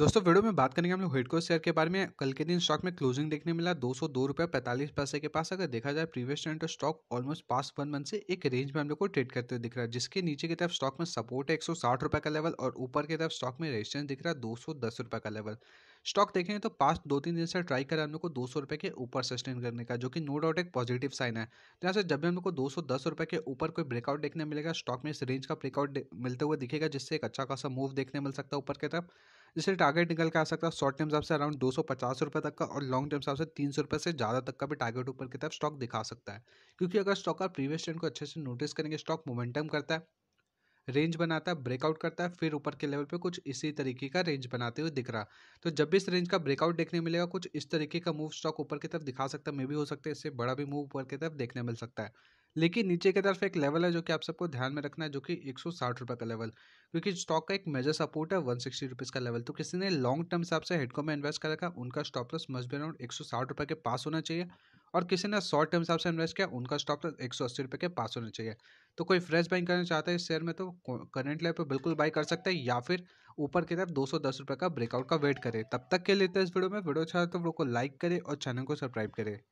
दोस्तों वीडियो में बात करेंगे हम लोग हेडको शेयर के बारे में कल के दिन स्टॉक में क्लोजिंग देखने मिला दो सौ दो रुपये पैंतालीस पैसे के पास अगर देखा जाए प्रीवियस ट्रेंड तो स्टॉक ऑलमोस्ट पास वन मंथ से एक रेंज में हम लोग को ट्रेड करते दिख रहा है जिसके नीचे की तरफ स्टॉक में सपोर्ट है एक सौ साठ रुपये का लेवल और ऊपर की तरफ स्टॉक में रेजिस्टेंस दिख रहा है दो सौ दस रुपये का लेवल स्टॉक देखेंगे तो पास्ट दो तीन दिन से ट्राई करें हम लोग को दो सौ रुपये के ऊपर सस्टेन करने का जो कि नो डाउट एक पॉजिटिव साइन है जहाँ से जब भी हम लोग को दो सौ दस रुपये के ऊपर कोई ब्रेकआउट देखने मिलेगा स्टॉक में इस रेंज का ब्रेकआउट मिलते हुए दिखेगा जिससे एक अच्छा खासा मूव देखने मिल सकता है ऊपर की तरफ जिससे टारगेट निकल के आ सकता है शॉर्ट टर्म हिसाब से अराउंड दो सौ पचास रुपये तक का और लॉन्ग टर्म हिसाब से तीन सौ रुपये से ज़्यादा तक का भी टारगेट ऊपर की तरफ स्टॉक दिखा सकता है क्योंकि अगर स्टॉक का प्रीवियस ट्रेंड को अच्छे से नोटिस करेंगे स्टॉक मोमेंटम करता है रेंज बनाता है ब्रेकआउट करता है फिर ऊपर के लेवल पे कुछ इसी तरीके का रेंज बनाते हुए दिख रहा तो जब भी इस रेंज का ब्रेकआउट देखने मिलेगा कुछ इस तरीके का मूव स्टॉक ऊपर की तरफ दिखा सकता है मे भी हो सकता है इससे बड़ा भी मूव ऊपर की तरफ देखने मिल सकता है लेकिन नीचे की तरफ एक लेवल है जो कि आप सबको ध्यान में रखना है जो कि एक सौ का लेवल क्योंकि स्टॉक का एक मेजर सपोर्ट है वन सिक्सटी का लेवल तो किसी ने लॉन्ग टर्म हिसाब से हेडको में इन्वेस्ट रखा उनका stop loss must be around एक सौ के पास होना चाहिए और किसी ने शॉर्ट टर्म हिसाब से इन्वेस्ट किया उनका स्टॉक तो एक सौ अस्सी रुपये के पास होना चाहिए तो कोई फ्रेश बाइंग करना चाहता है इस शेयर में तो करेंट लेवल पर बिल्कुल बाई कर सकते हैं या फिर ऊपर की तरफ दो सौ दस रुपये का ब्रेकआउट का वेट करें तब तक के लिए तो इस वीडियो में वीडियो अच्छा तो वीडियो को लाइक करें और चैनल को सब्सक्राइब करें